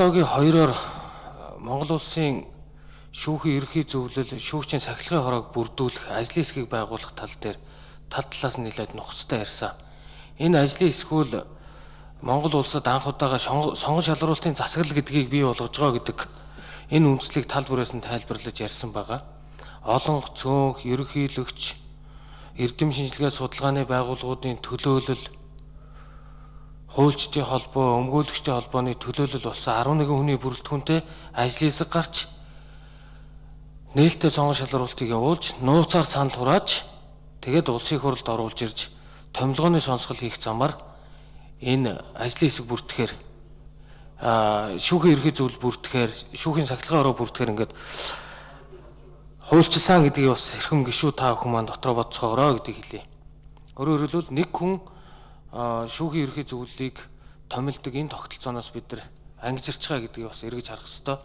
технологи хоёроор э, Монгол улсын шүүхийн ерхий зөвлөл, шүүгчийн сахилгын хороог бүрдүүлэх ажлын хэсгийг байгуулах тал дээр тал талаас нь нэлээд нухацтай ярьсан. Энэ ажлын эсвэл Монгол улсад анх удаага сонгон шалруулалтын засаглал гэдгийг бий болгож байгаа гэдэг энэ үндслийг тал бүрээс нь тайлбарлаж ярьсан байгаа. Олонх цөөнх ерөнхийлөгч эрдэм шинжилгээ судалгааны байгууллагуудын төлөөлөл хуульчдын холбоо, өмгөөлөгчдийн холбооны төлөөлөл болсон 11 хүний бүрэлдэхүүнтэй ажлын хэсэг гарч нээлттэй цонгон шалруулалтыг явуулж, нууцаар санал хурааж, тэгээд улсын хурлд оруулж ирж томилгооны сонсгол хийх замаар энэ ажлын хэсэг бүртгэхээр аа шүүхийн ерхий зүйл бүртгэхээр, шүүхийн сахилгын ороо бүртгэхээр ингээд хуульчлсан гэдгийг бас хэрхэн гişүү та хүмүүс маань дотроо бодцоогоороо гэдэг хэлий. Өөрөөр хэлбэл нэг хүн шүүхийн ерхий зөвлөлийг томилдог энэ тогтолцооноос бид нар ангижирч байгаа гэдгийг бас эргэж харах ёстой.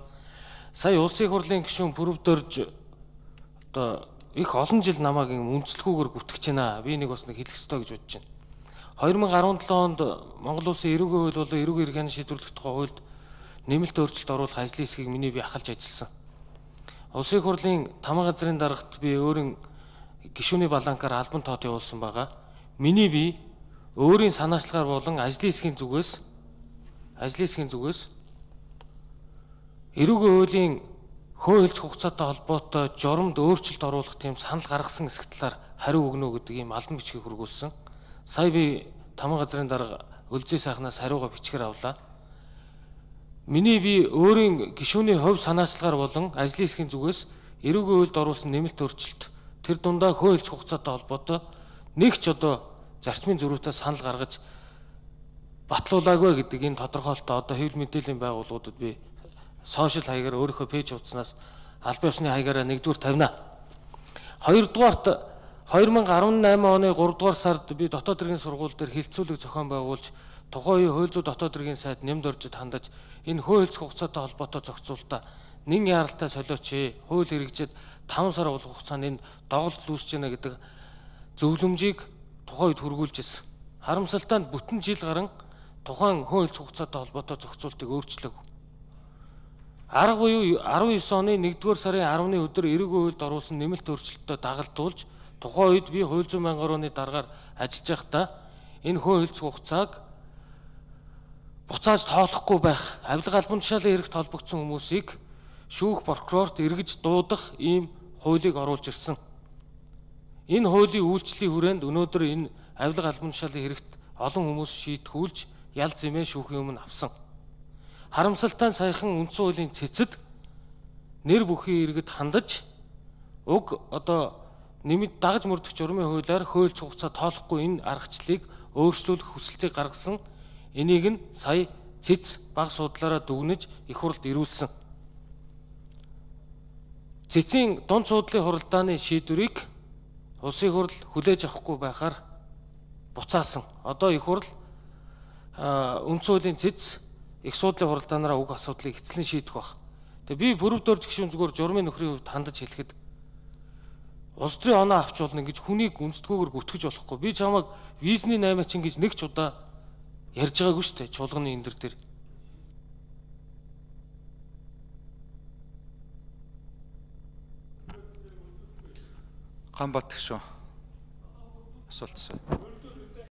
Сая улсын хурлын гишүүн пүрэвдөрж одоо их олон жил намайг юм үнэлцлгүүгээр гүтгэж байна. Би нэг бас нэг хэлэх ёстой гэж бодож байна. 2017 онд Монгол улсын эрүүгийн хууль болон эрүүгийн эрх хяналт шийдвэрлэх тухай хуульд нэмэлт өөрчлөлт оруулах ажлын хэсгийг миний би ахалж ажилласан. Улсын хурлын тамга газрын дарагт би өөрийн гишүүний баланкаар албан тоот явуулсан байгаа. Миний бие өөрийн санаачлагаар болон ажлын хэсгийн зүгээс ажлын хэсгийн зүгээс эрүүгийн хуулийн хөөөлж хугацаатай холбоотой журамд өөрчлөлт оруулах тийм санал гаргасан хэсэг талаар хариу өгнө гэдэг ийм албан бичгийг хургуулсан. Сая би таман газрын дарга Өлзөө сайхнаас хариугаа бичгээр авлаа. Миний би өөрийн гишүүний хувь санаачлагаар болон ажлын хэсгийн зүгээс эрүүгийн хуульд оруулсан нэмэлт өөрчлөлт тэр дундаа хөөөлж хугацаатай холбоотой нэг ч одоо зарчмын зөрүүтэй санал гаргаж батлуулаагүй гэдэг энэ тодорхойлолтоо одоо хэвлэл мэдээллийн байгууллагуудад би сошиал хаягаар өөрийнхөө пэйж утаснаас албан ёсны хаягаараа нэгдүгээр тавина. Хоёрдугаарт 2018 оны 3 дугаар сард би дотоод иргэн сургууль дээр хилцүүлэг зохион байгуулж тухайн үеийн хууль зүйн дотоод иргэн сайд нэмд оржид хандаж энэ хууль хугацаатай холбоотой зохицуулалтаа нэн яралтай солиоч. Хууль хэрэгжиж 5 сар болох хугацаанд энд доголдол үүсэж байна гэдэг зөвлөмжийг тухайн үед хөргүүлж ирсэн. Харамсалтай нь бүтэн жил гарan тухайн хүн хэлц хугацаатай холбоотой зохицуултыг өөрчлөв. Арга буюу 19 оны 1-р сарын 10-ны өдөр эрүүгийн хуульд оруулсан нэмэлт өөрчлөлтөд дагалтуулж тухайн үед би хууль зүйн мянган орны даргаар ажиллаж байхдаа энэ хүн хэлц хугацааг буцааж тоолохгүй байх авилга албан тушаалын хэрэгт холбогдсон хүмүүсийг шүүх прокурорт эргэж дуудах ийм хуулийг оруулж ирсэн. Энэ хуулийн үйлчлэлийн хүрээнд өнөөдөр энэ авилга алмуншаалын хэрэгт олон хүмүүс шийтгүүлж ял зэмээ шүүхийн өмнө авсан. Харамсалтай нь саяхан үндсэн хуулийн цэцэд нэр бүхий иргэд хандаж уг одоо нэмэд дагаж мөрдөх журмын хуулиар хөөлц хугацаа тоолохгүй энэ аргачлалыг өөрчлөх хүсэлтийг гаргасан энийг нь сая цэц баг суудлаараа дүгнэж их хурлд ирүүлсэн. Цэцийн дунд суудлын хуралдааны шийдвэрийг улсын хурл хүлээж авахгүй байхаар буцаасан. Одоо их хурл өнцөлийн цэц их суудлын хуралдаанаараа уг асуудлыг эцэлэн шийдэх бах. Тэгээ би бүрв дөрж гişүн зүгээр журмын нөхрийн хувьд хандаж хэлэхэд улс төрийн оноо авч болно гэж хүнийг үнсдгүүгээр гүтгэж болохгүй. Би чамайг визний наймаач ингэж нэг ч удаа ярьж байгаагүй шүү дээ чуулганы эндэр дээр. Гамбат гүшүү. Асуулт асуу.